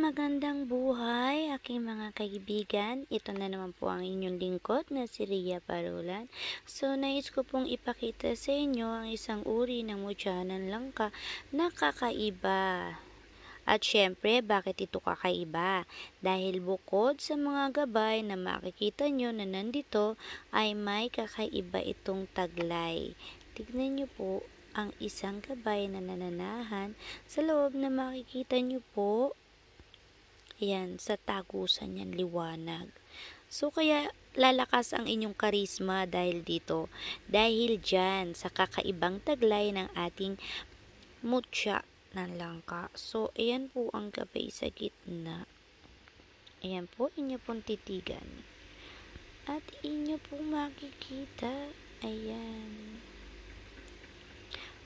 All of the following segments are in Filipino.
magandang buhay aking mga kaibigan. Ito na naman po ang inyong lingkod na si Ria Parulan. So nais ko pong ipakita sa inyo ang isang uri ng mutyanan langka na kakaiba. At syempre, bakit ito kakaiba? Dahil bukod sa mga gabay na makikita nyo na nandito ay may kakaiba itong taglay. Tignan nyo po ang isang gabay na nananahan sa loob na makikita nyo po Ayan, sa tagusan yan, liwanag. So, kaya lalakas ang inyong karisma dahil dito. Dahil dyan, sa kakaibang taglay ng ating mutya ng langka. So, ayan po ang gabay sa gitna. Ayan po, inyo pong titigan. At inyo pong makikita. Ayan.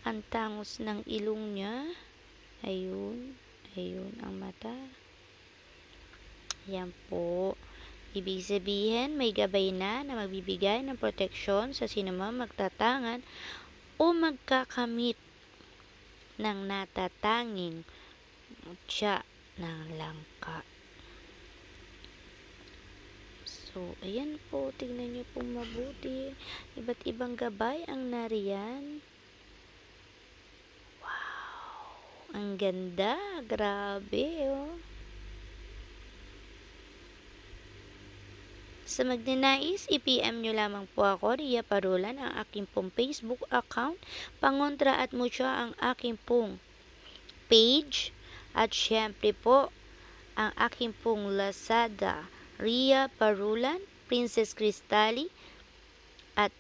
Ang tangos ng ilong niya. Ayun. Ayun ang mata. Yan po. Ibig sabihin, may gabay na na magbibigay ng proteksyon sa sinumang magtatangan o magkakamit ng natatanging mutya ng langka. So, ayan po. Tingnan nyo po mabuti. Iba't ibang gabay ang nariyan. Wow! Ang ganda! Grabe, oh! Sa magnanais, i-PM nyo lamang po ako, Ria Parulan, ang aking pong Facebook account, pangontra at mucho ang aking pong page, at syempre po, ang aking pong Lazada, Ria Parulan, Princess Cristali, at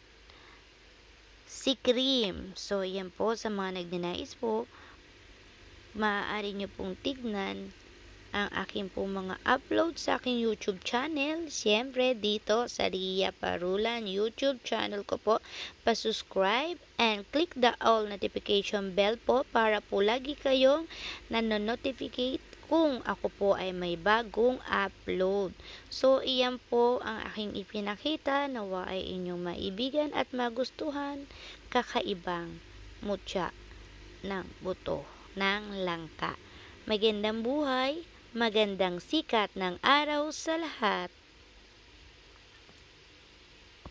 si Cream. So, yan po sa mga nagnanais po, maaari nyo pong tignan ang aking po mga upload sa aking YouTube channel. Siyempre dito sa Ria Parulan YouTube channel ko po. Pasubscribe and click the all notification bell po para po lagi kayong nanonotificate kung ako po ay may bagong upload. So, iyan po ang aking ipinakita nawa ay inyong maibigan at magustuhan kakaibang mutya ng buto ng langka. Magandang buhay! Magandang sikat ng araw sa lahat!